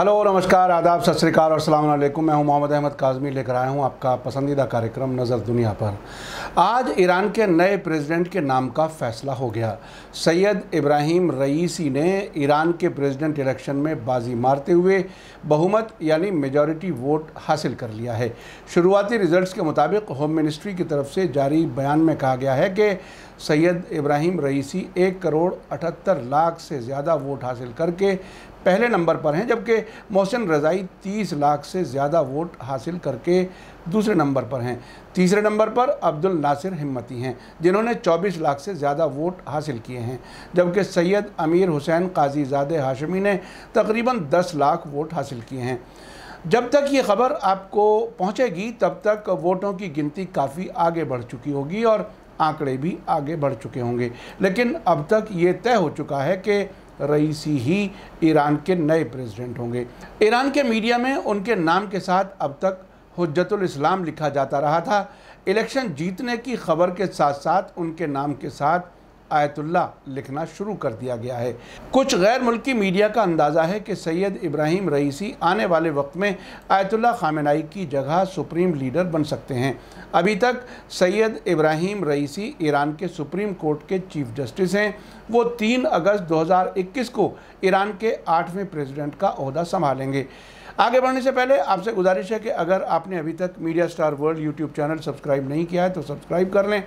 hello नमस्कार आदाब सत श्रीकाल और सलाम अलैकुम मैं हूं मोहम्मद अहमद काजमी लेकर आया हूं आपका पसंदीदा कार्यक्रम नज़र दुनिया पर आज ईरान के नए प्रेसिडेंट के नाम का फैसला हो गया सैयद इब्राहिम रईसी ने ईरान के प्रेसिडेंट इलेक्शन में बाजी मारते हुए बहुमत यानी मेजॉरिटी वोट हासिल कर लिया है शुरुआती रिजल्ट के मुताबिक होम मिनिस्ट्री की तरफ से जारी बयान में कहा गया है कि सैयद इब्राहिम रईसी एक करोड़ अठहत्तर लाख से ज़्यादा वोट हासिल करके पहले नंबर पर हैं जबकि मोहसिन रज़ाई 30 लाख से ज़्यादा वोट हासिल करके दूसरे नंबर पर हैं तीसरे नंबर पर अब्दुल नासिर हिम्मती हैं जिन्होंने 24 लाख से ज़्यादा वोट हासिल किए हैं जबकि सैयद अमीर हुसैन ज़ादे हाशमी ने तकरीबन 10 लाख वोट हासिल किए हैं जब तक ये खबर आपको पहुँचेगी तब तक वोटों की गिनती काफ़ी आगे बढ़ चुकी होगी और आंकड़े भी आगे बढ़ चुके होंगे लेकिन अब तक ये तय हो चुका है कि रईसी ही ईरान के नए प्रेसिडेंट होंगे ईरान के मीडिया में उनके नाम के साथ अब तक हजतुल इस्लाम लिखा जाता रहा था इलेक्शन जीतने की खबर के साथ साथ उनके नाम के साथ आयतुल्ला लिखना शुरू कर दिया गया है कुछ गैर मुल्की मीडिया का अंदाज़ा है कि सैयद इब्राहिम रईसी आने वाले वक्त में आयतुल्ला खामेनाई की जगह सुप्रीम लीडर बन सकते हैं अभी तक सैयद इब्राहिम रईसी ईरान के सुप्रीम कोर्ट के चीफ जस्टिस हैं वो तीन अगस्त 2021 को ईरान के आठवें प्रेसिडेंट का अहदा संभालेंगे आगे बढ़ने से पहले आपसे गुजारिश है कि अगर आपने अभी तक media star world YouTube channel subscribe नहीं किया है तो सब्सक्राइब कर लें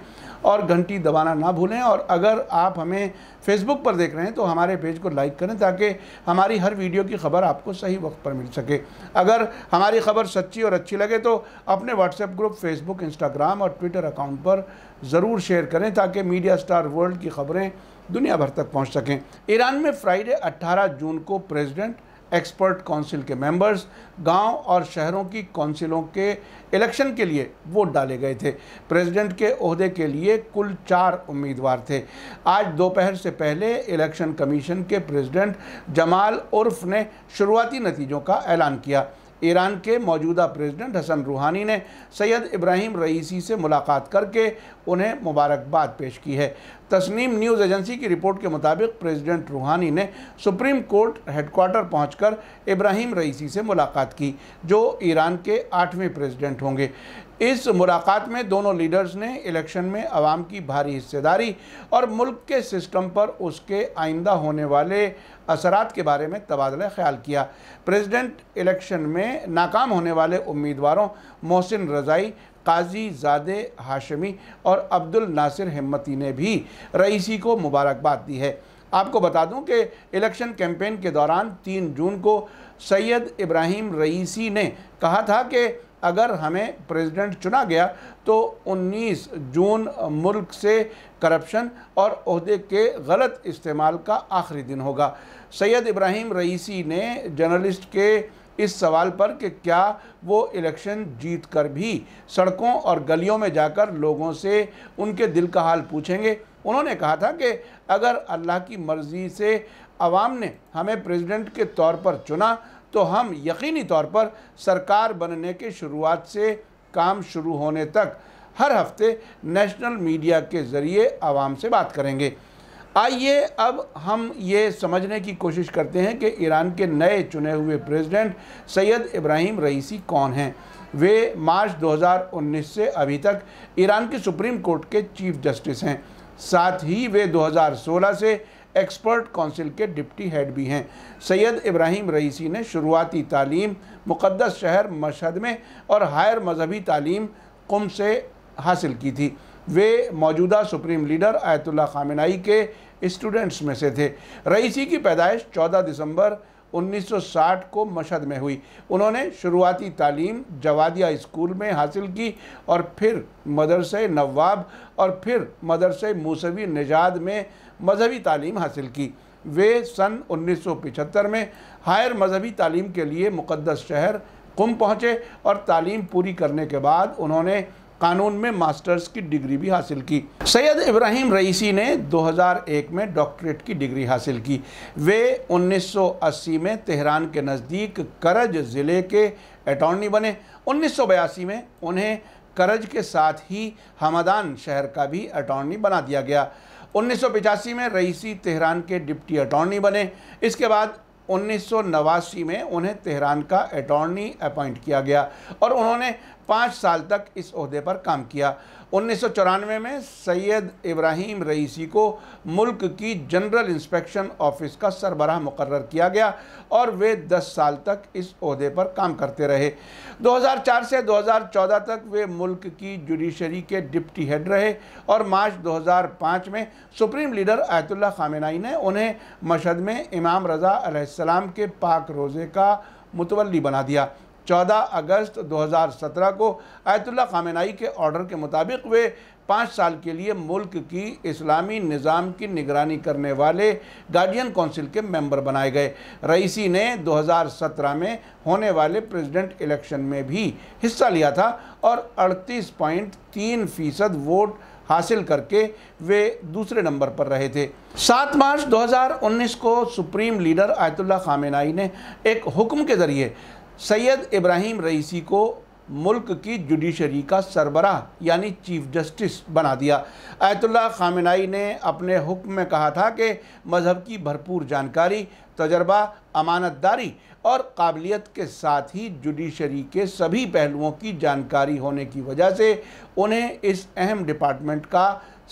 और घंटी दबाना ना भूलें और अगर आप हमें फेसबुक पर देख रहे हैं तो हमारे पेज को लाइक करें ताकि हमारी हर वीडियो की खबर आपको सही वक्त पर मिल सके अगर हमारी खबर सच्ची और अच्छी लगे तो अपने व्हाट्सएप ग्रुप फेसबुक इंस्टाग्राम और ट्विटर अकाउंट पर ज़रूर शेयर करें ताकि मीडिया स्टार वर्ल्ड की खबरें दुनिया भर तक पहुँच सकें ईरान में फ्राइडे अट्ठारह जून को प्रेजिडेंट एक्सपर्ट काउंसिल के मेंबर्स गांव और शहरों की काउंसिलों के इलेक्शन के लिए वोट डाले गए थे प्रेसिडेंट के अहदे के लिए कुल चार उम्मीदवार थे आज दोपहर से पहले इलेक्शन कमीशन के प्रेसिडेंट जमाल उर्फ ने शुरुआती नतीजों का ऐलान किया ईरान के मौजूदा प्रेसिडेंट हसन रूहानी ने सैयद इब्राहिम रईसी से मुलाकात करके उन्हें मुबारकबाद पेश की है तस्नीम न्यूज़ एजेंसी की रिपोर्ट के मुताबिक प्रेसिडेंट रूहानी ने सुप्रीम कोर्ट हेडक्वार्टर पहुंचकर इब्राहिम रईसी से मुलाकात की जो ईरान के आठवें प्रेसिडेंट होंगे इस मुलाकात में दोनों लीडर्स ने इलेक्शन में आवाम की भारी हिस्सेदारी और मुल्क के सिस्टम पर उसके आइंदा होने वाले असरात के बारे में तबादला ख्याल किया प्रेसिडेंट इलेक्शन में नाकाम होने वाले उम्मीदवारों मोहसिन रजाई काजी जादे हाशमी और अब्दुल नासिर हिम्मती ने भी रईसी को मुबारकबाद दी है आपको बता दूं कि इलेक्शन कैंपेन के दौरान तीन जून को सैयद इब्राहिम रईसी ने कहा था कि अगर हमें प्रेसिडेंट चुना गया तो 19 जून मुल्क से करप्शन और अहदे के गलत इस्तेमाल का आखिरी दिन होगा सैयद इब्राहिम रईसी ने जर्नलिस्ट के इस सवाल पर कि क्या वो इलेक्शन जीत कर भी सड़कों और गलियों में जाकर लोगों से उनके दिल का हाल पूछेंगे उन्होंने कहा था कि अगर अल्लाह की मर्ज़ी से आवाम ने हमें प्रेसिडेंट के तौर पर चुना तो हम यकीनी तौर पर सरकार बनने के शुरुआत से काम शुरू होने तक हर हफ्ते नेशनल मीडिया के ज़रिए आवाम से बात करेंगे आइए अब हम ये समझने की कोशिश करते हैं कि ईरान के नए चुने हुए प्रेसिडेंट सैयद इब्राहिम रईसी कौन हैं वे मार्च 2019 से अभी तक ईरान के सुप्रीम कोर्ट के चीफ जस्टिस हैं साथ ही वे 2016 से एक्सपर्ट काउंसिल के डिप्टी हेड भी हैं सैयद इब्राहिम रईसी ने शुरुआती तालीम मुक़दस शहर मशहद में और हायर मजहबी तालीम कुम से हासिल की थी वे मौजूदा सुप्रीम लीडर आयतुल्ला खामिनाई के स्टूडेंट्स में से थे रईसी की पैदाइश 14 दिसंबर 1960 को मशहद में हुई उन्होंने शुरुआती तालीम जवादिया स्कूल में हासिल की और फिर मदरसे नवाब और फिर मदरसे मूसवी निजाद में मजहबी तालीम हासिल की वे सन 1975 में हायर मजहबी तालीम के लिए मुक़दस शहर कुम पहुँचे और तालीम पूरी करने के बाद उन्होंने कानून में मास्टर्स की डिग्री भी हासिल की सैयद इब्राहिम रईसी ने 2001 में डॉक्टरेट की डिग्री हासिल की वे 1980 में तेहरान के नज़दीक करज ज़िले के अटॉर्नी बने उन्नीस में उन्हें करज के साथ ही हमदान शहर का भी अटॉर्नी बना दिया गया उन्नीस में रईसी तेहरान के डिप्टी अटॉर्नी बने इसके बाद उन्नीस में उन्हें तेहरान का अटॉर्नी अपॉइंट किया गया और उन्होंने पाँच साल तक इस अहदे पर काम किया उन्नीस में सैयद इब्राहिम रईसी को मुल्क की जनरल इंस्पेक्शन ऑफिस का सरबराह मुकर किया गया और वे 10 साल तक इस अहदे पर काम करते रहे 2004 से 2014 तक वे मुल्क की जुडिशरी के डिप्टी हेड रहे और मार्च 2005 में सुप्रीम लीडर आयतुल्ला खामेनाई ने उन्हें मशहद में इमाम रज़ा के पाक रोज़े का मुतवली बना दिया 14 अगस्त 2017 को आयतुल्ला खामेनाई के ऑर्डर के मुताबिक वे पाँच साल के लिए मुल्क की इस्लामी निज़ाम की निगरानी करने वाले गार्डियन कौंसिल के मेंबर बनाए गए रईसी ने 2017 में होने वाले प्रेसिडेंट इलेक्शन में भी हिस्सा लिया था और 38.3 फीसद वोट हासिल करके वे दूसरे नंबर पर रहे थे 7 मार्च 2019 को सुप्रीम लीडर आयतुल्ला खामेनाई ने एक हुक्म के ज़रिए सैयद इब्राहिम रईसी को मुल्क की जुडिशरी का सरबराह यानी चीफ जस्टिस बना दिया आयतुल्ला खामिनाई ने अपने हुक्म में कहा था कि मज़हब की भरपूर जानकारी तजर्बा अमानतदारी और काबिलियत के साथ ही जुडिशरी के सभी पहलुओं की जानकारी होने की वजह से उन्हें इस अहम डिपार्टमेंट का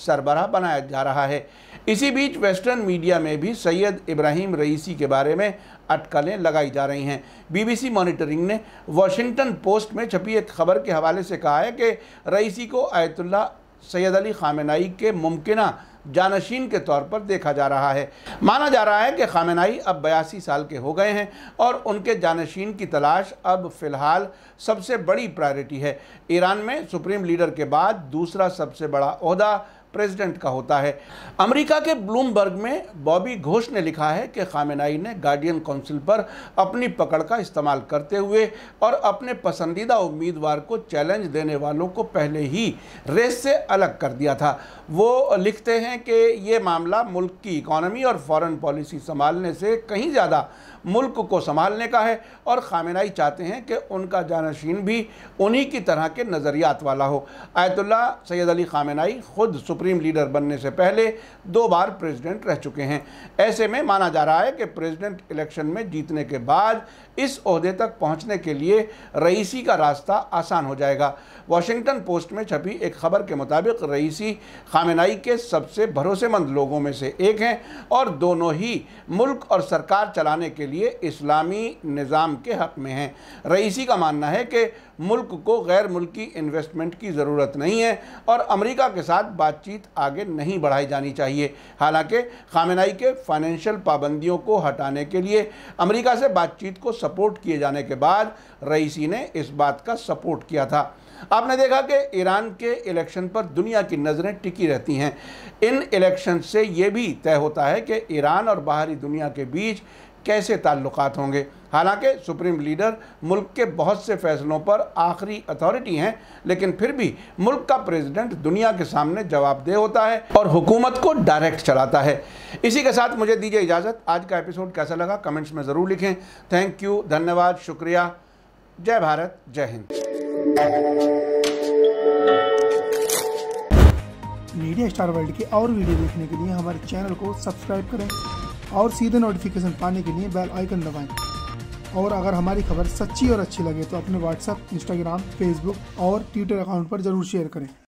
सरबराह बनाया जा रहा है इसी बीच वेस्टर्न मीडिया में भी सैयद इब्राहिम रईसी के बारे में अटकलें लगाई जा रही हैं बीबीसी मॉनिटरिंग ने वाशिंगटन पोस्ट में छपी एक खबर के हवाले से कहा है कि रईसी को आयतुल्ला सैयद अली खामेनाई के मुमकिन जानशीन के तौर पर देखा जा रहा है माना जा रहा है कि खामेनाई अब बयासी साल के हो गए हैं और उनके जानशीन की तलाश अब फ़िलहाल सबसे बड़ी प्रायोरिटी है ईरान में सुप्रीम लीडर के बाद दूसरा सबसे बड़ा अहदा प्रेसिडेंट का होता है अमेरिका के ब्लूमबर्ग में बॉबी घोष ने लिखा है कि खामेनाई ने गार्डियन काउंसिल पर अपनी पकड़ का इस्तेमाल करते हुए और अपने पसंदीदा उम्मीदवार को चैलेंज देने वालों को पहले ही रेस से अलग कर दिया था वो लिखते हैं कि ये मामला मुल्क की इकॉनमी और फॉरेन पॉलिसी संभालने से कहीं ज़्यादा मुल्क को संभालने का है और खामिनाई चाहते हैं कि उनका जानशीन भी उन्हीं की तरह के नज़रियात वाला हो आयतुल्ला सैद अली खामिनाई ख़ुद सुप्रीम लीडर बनने से पहले दो बार प्रेसिडेंट रह चुके हैं ऐसे में माना जा रहा है कि प्रेसिडेंट इलेक्शन में जीतने के बाद इस अहदे तक पहुँचने के लिए रईसी का रास्ता आसान हो जाएगा वाशिंगटन पोस्ट में छपी एक खबर के मुताबिक रईसी खामिनाई के सबसे भरोसेमंद लोगों में से एक हैं और दोनों ही मुल्क और सरकार चलाने के लिए इस्लामी निज़ाम के हक़ में हैं रईसी का मानना है कि मुल्क को गैर मुल्की इन्वेस्टमेंट की ज़रूरत नहीं है और अमेरिका के साथ बातचीत आगे नहीं बढ़ाई जानी चाहिए हालांकि खामेनाई के फाइनेंशियल पाबंदियों को हटाने के लिए अमेरिका से बातचीत को सपोर्ट किए जाने के बाद रईसी ने इस बात का सपोर्ट किया था आपने देखा कि ईरान के इलेक्शन पर दुनिया की नज़रें टिकी रहती हैं इन इलेक्शन से ये भी तय होता है कि ईरान और बाहरी दुनिया के बीच कैसे ताल्लुकात होंगे हालांकि सुप्रीम लीडर मुल्क के बहुत से फैसलों पर आखिरी अथॉरिटी हैं लेकिन फिर भी मुल्क का प्रेसिडेंट दुनिया के सामने जवाबदेह होता है और हुकूमत को डायरेक्ट चलाता है इसी के साथ मुझे दीजिए इजाज़त आज का एपिसोड कैसा लगा कमेंट्स में ज़रूर लिखें थैंक यू धन्यवाद शुक्रिया जय भारत जय हिंद मीडिया स्टार वर्ल्ड की और वीडियो देखने के लिए हमारे चैनल को सब्सक्राइब करें और सीधे नोटिफिकेशन पाने के लिए बेल आइकन दबाएं और अगर हमारी खबर सच्ची और अच्छी लगे तो अपने व्हाट्सएप इंस्टाग्राम फेसबुक और ट्विटर अकाउंट पर ज़रूर शेयर करें